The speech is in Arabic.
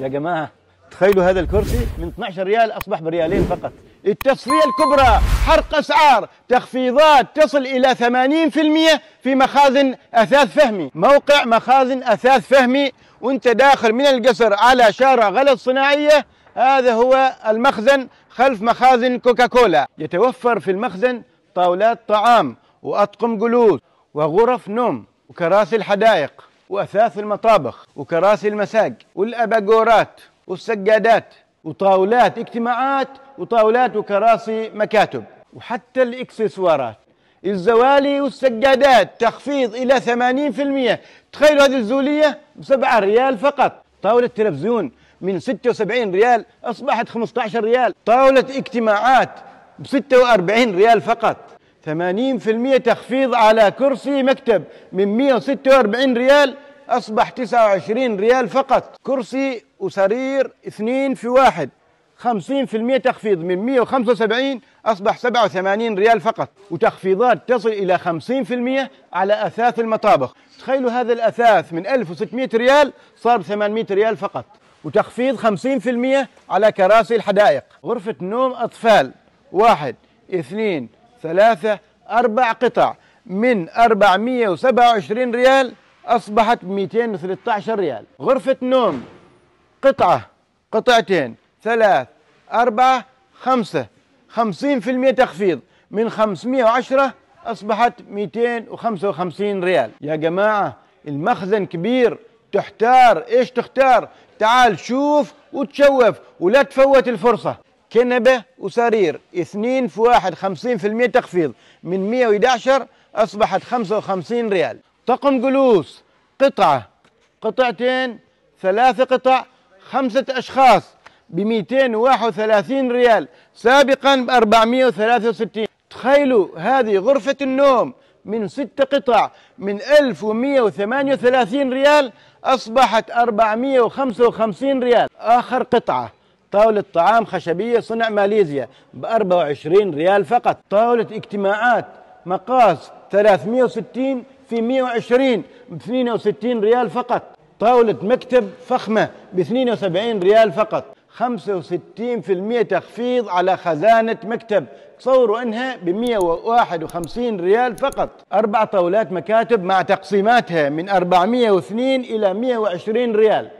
يا جماعه تخيلوا هذا الكرسي من 12 ريال اصبح بريالين فقط التصفيه الكبرى حرق اسعار تخفيضات تصل الى 80% في مخازن اثاث فهمي موقع مخازن اثاث فهمي وانت داخل من القصر على شارع غلط صناعيه هذا هو المخزن خلف مخازن كوكاكولا يتوفر في المخزن طاولات طعام واطقم جلوس وغرف نوم وكراسي الحدائق وأثاث المطابخ وكراسي المساج والأباجورات والسجادات وطاولات اجتماعات وطاولات وكراسي مكاتب وحتى الإكسسوارات الزوالي والسجادات تخفيض إلى 80% تخيلوا هذه الزولية ب 7 ريال فقط طاولة تلفزيون من 76 ريال أصبحت 15 ريال طاولة اجتماعات ب 46 ريال فقط 80% تخفيض على كرسي مكتب من 146 ريال أصبح 29 ريال فقط كرسي وسرير 2 في 1 50% تخفيض من 175 أصبح 87 ريال فقط وتخفيضات تصل إلى 50% على أثاث المطابخ تخيلوا هذا الأثاث من 1600 ريال صار 800 ريال فقط وتخفيض 50% على كراسي الحدائق غرفة نوم أطفال واحد اثنين ثلاثة أربع قطع من 427 ريال أصبحت 213 ريال غرفة نوم قطعة قطعتين ثلاث أربعة خمسة 50% تخفيض من 510 أصبحت 255 ريال يا جماعة المخزن كبير تحتار إيش تختار تعال شوف وتشوف ولا تفوت الفرصة كنبه وسرير اثنين في واحد المية تخفيض من 111 اصبحت 55 ريال طقم جلوس قطعه قطعتين ثلاثة قطع خمسه اشخاص ب 231 ريال سابقا ب 463 تخيلوا هذه غرفه النوم من ستة قطع من 1138 ريال أصبحت 455 ريال آخر قطعة طاولة طعام خشبية صنع ماليزيا ب 24 ريال فقط طاولة اجتماعات مقاس 360 في 120 ب 62 ريال فقط طاولة مكتب فخمة ب 72 ريال فقط 65% تخفيض على خزانة مكتب تصوروا انها ب 151 ريال فقط اربع طاولات مكاتب مع تقسيماتها من 402 الى 120 ريال